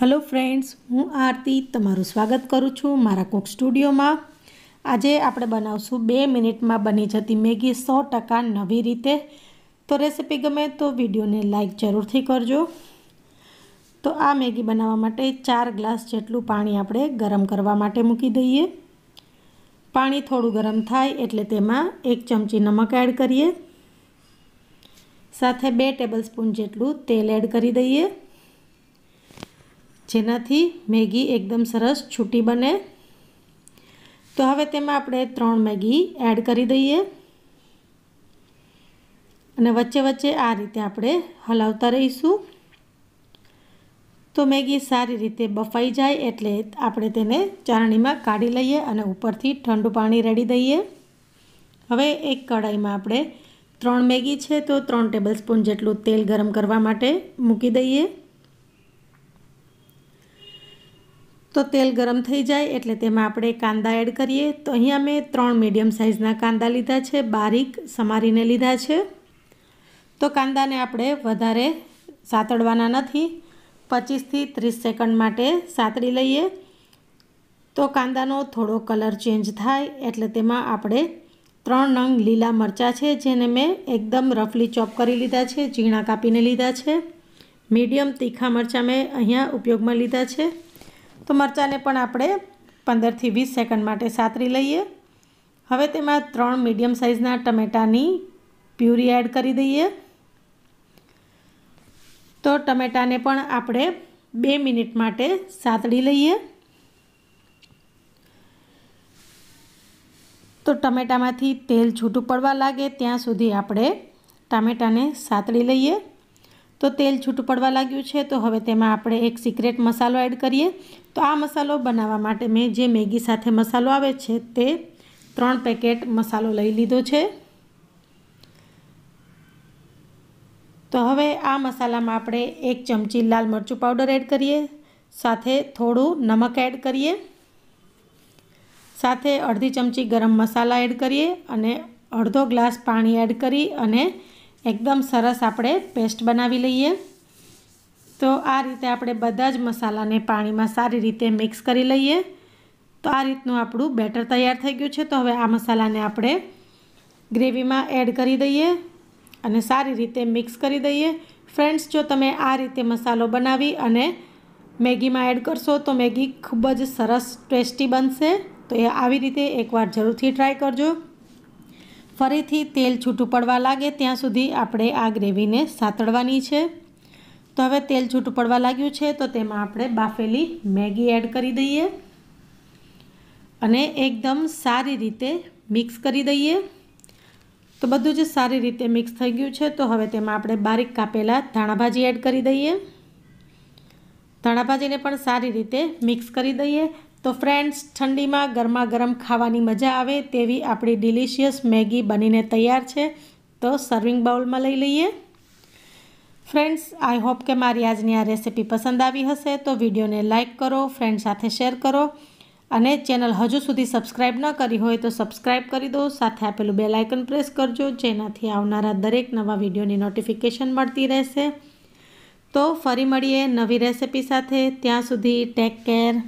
hello friends હું આરતી તમારું સ્વાગત કરું છું મારા કુક સ્ટુડિયોમાં આજે આપણે બનાવશું બે મિનિટમાં બની જતી મેગી સો ટકા નવી રીતે તો રેસીપી ગમે તો વિડીયોને લાઇક જરૂરથી કરજો તો આ મેગી બનાવવા માટે ચાર ગ્લાસ જેટલું પાણી આપણે ગરમ કરવા માટે મૂકી દઈએ પાણી થોડું ગરમ થાય એટલે તેમાં એક ચમચી નમક એડ કરીએ સાથે બે ટેબલસ્પૂન જેટલું તેલ એડ કરી દઈએ જેનાથી મેગી એકદમ સરસ છૂટી બને તો હવે તેમાં આપણે ત્રણ મેગી એડ કરી દઈએ અને વચ્ચે વચ્ચે આ રીતે આપણે હલાવતા રહીશું તો મેગી સારી રીતે બફાઈ જાય એટલે આપણે તેને ચારણીમાં કાઢી લઈએ અને ઉપરથી ઠંડુ પાણી રેડી દઈએ હવે એક કઢાઈમાં આપણે ત્રણ મેગી છે તો ત્રણ ટેબલસ્પૂન જેટલું તેલ ગરમ કરવા માટે મૂકી દઈએ તો તેલ ગરમ થઈ જાય એટલે તેમાં આપણે કાંદા એડ કરીએ તો અહીંયા મેં ત્રણ મીડિયમ સાઇઝના કાંદા લીધા છે બારીક સમારીને લીધા છે તો કાંદાને આપણે વધારે સાતડવાના નથી પચીસથી ત્રીસ સેકન્ડ માટે સાતડી લઈએ તો કાંદાનો થોડો કલર ચેન્જ થાય એટલે તેમાં આપણે ત્રણ નંગ લીલા મરચાં છે જેને મેં એકદમ રફલી ચોપ કરી લીધા છે ઝીણા કાપીને લીધા છે મીડિયમ તીખા મરચાં મેં અહીંયા ઉપયોગમાં લીધા છે તો મરચાંને પણ આપણે પંદરથી વીસ સેકન્ડ માટે સાતરી લઈએ હવે તેમાં ત્રણ મીડિયમ સાઇઝના ટમેટાની પ્યુરી એડ કરી દઈએ તો ટમેટાને પણ આપણે બે મિનિટ માટે સાતડી લઈએ તો ટમેટામાંથી તેલ છૂટું પડવા લાગે ત્યાં સુધી આપણે ટામેટાને સાતડી લઈએ તો તેલ છૂટું પડવા લાગ્યું છે તો હવે તેમાં આપણે એક સિક્રેટ મસાલો એડ કરીએ તો આ મસાલો બનાવવા માટે મેં જે મેગી સાથે મસાલો આવે છે તે ત્રણ પેકેટ મસાલો લઈ લીધો છે તો હવે આ મસાલામાં આપણે એક ચમચી લાલ મરચું પાવડર એડ કરીએ સાથે થોડું નમક એડ કરીએ સાથે અડધી ચમચી ગરમ મસાલા એડ કરીએ અને અડધો ગ્લાસ પાણી એડ કરી અને એકદમ સરસ આપણે પેસ્ટ બનાવી લઈએ તો આ રીતે આપણે બધા જ મસાલાને પાણીમાં સારી રીતે મિક્સ કરી લઈએ તો આ રીતનું આપણું બેટર તૈયાર થઈ ગયું છે તો હવે આ મસાલાને આપણે ગ્રેવીમાં એડ કરી દઈએ અને સારી રીતે મિક્સ કરી દઈએ ફ્રેન્ડ્સ જો તમે આ રીતે મસાલો બનાવી અને મેગીમાં એડ કરશો તો મેગી ખૂબ જ સરસ ટેસ્ટી બનશે તો એ આવી રીતે એકવાર જરૂરથી ટ્રાય કરજો ફરીથી તેલ છૂટું પડવા લાગે ત્યાં સુધી આપણે આ ગ્રેવીને સાતળવાની છે તો હવે તેલ છૂટું પડવા લાગ્યું છે તો તેમાં આપણે બાફેલી મેગી એડ કરી દઈએ અને એકદમ સારી રીતે મિક્સ કરી દઈએ તો બધું જ સારી રીતે મિક્સ થઈ ગયું છે તો હવે તેમાં આપણે બારીક કાપેલા ધાણાભાજી એડ કરી દઈએ ધાણાભાજીને પણ સારી રીતે મિક્સ કરી દઈએ તો ફ્રેન્ડ્સ ઠંડીમાં ગરમા ગરમ ખાવાની મજા આવે તેવી આપણી ડિલિશિયસ મેગી બનીને તૈયાર છે તો સર્વિંગ બાઉલમાં લઈ લઈએ ફ્રેન્ડ્સ આઈ હોપ કે મારી આજની આ રેસીપી પસંદ આવી હશે તો વિડીયોને લાઇક કરો ફ્રેન્ડ સાથે શેર કરો અને ચેનલ હજુ સુધી સબસ્ક્રાઇબ ન કરી હોય તો સબસ્ક્રાઇબ કરી દો સાથે આપેલું બે લાઇકન પ્રેસ કરજો જેનાથી આવનારા દરેક નવા વિડીયોની નોટિફિકેશન મળતી રહેશે તો ફરી મળીએ નવી રેસીપી સાથે ત્યાં સુધી ટેક કેર